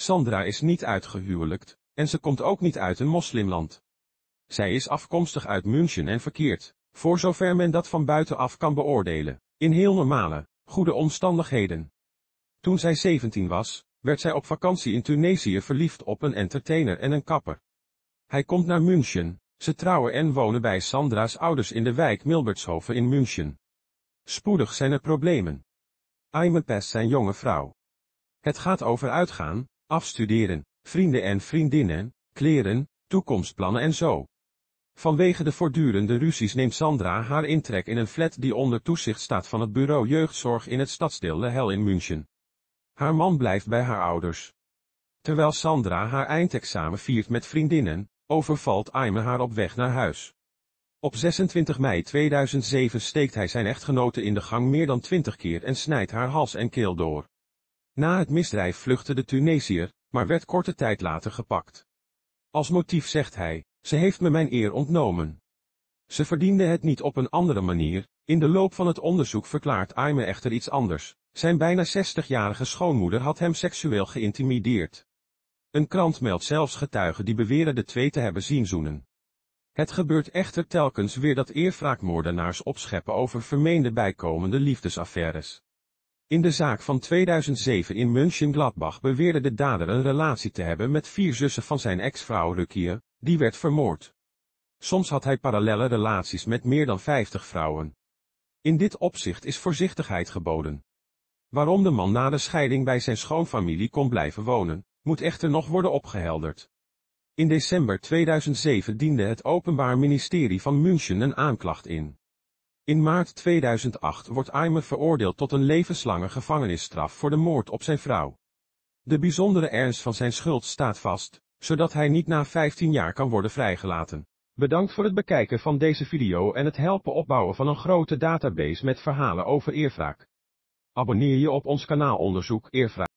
Sandra is niet uitgehuwelijkt, en ze komt ook niet uit een moslimland. Zij is afkomstig uit München en verkeert, voor zover men dat van buitenaf kan beoordelen, in heel normale, goede omstandigheden. Toen zij 17 was, werd zij op vakantie in Tunesië verliefd op een entertainer en een kapper. Hij komt naar München, ze trouwen en wonen bij Sandra's ouders in de wijk Milbertshoven in München. Spoedig zijn er problemen. Aime pest zijn jonge vrouw. Het gaat over uitgaan, afstuderen, vrienden en vriendinnen, kleren, toekomstplannen en zo. Vanwege de voortdurende ruzies neemt Sandra haar intrek in een flat die onder toezicht staat van het bureau jeugdzorg in het stadsdeel Hel in München. Haar man blijft bij haar ouders. Terwijl Sandra haar eindexamen viert met vriendinnen, overvalt Aime haar op weg naar huis. Op 26 mei 2007 steekt hij zijn echtgenote in de gang meer dan 20 keer en snijdt haar hals en keel door. Na het misdrijf vluchtte de Tunesiër, maar werd korte tijd later gepakt. Als motief zegt hij, ze heeft me mijn eer ontnomen. Ze verdiende het niet op een andere manier, in de loop van het onderzoek verklaart Aime echter iets anders. Zijn bijna 60-jarige schoonmoeder had hem seksueel geïntimideerd. Een krant meldt zelfs getuigen die beweren de twee te hebben zien zoenen. Het gebeurt echter telkens weer dat eerwraakmoordenaars opscheppen over vermeende bijkomende liefdesaffaires. In de zaak van 2007 in München-Gladbach beweerde de dader een relatie te hebben met vier zussen van zijn ex-vrouw Rukia, die werd vermoord. Soms had hij parallele relaties met meer dan 50 vrouwen. In dit opzicht is voorzichtigheid geboden. Waarom de man na de scheiding bij zijn schoonfamilie kon blijven wonen, moet echter nog worden opgehelderd. In december 2007 diende het Openbaar Ministerie van München een aanklacht in. In maart 2008 wordt Aimer veroordeeld tot een levenslange gevangenisstraf voor de moord op zijn vrouw. De bijzondere ernst van zijn schuld staat vast, zodat hij niet na 15 jaar kan worden vrijgelaten. Bedankt voor het bekijken van deze video en het helpen opbouwen van een grote database met verhalen over eerwraak. Abonneer je op ons kanaal Onderzoek Eerwraak.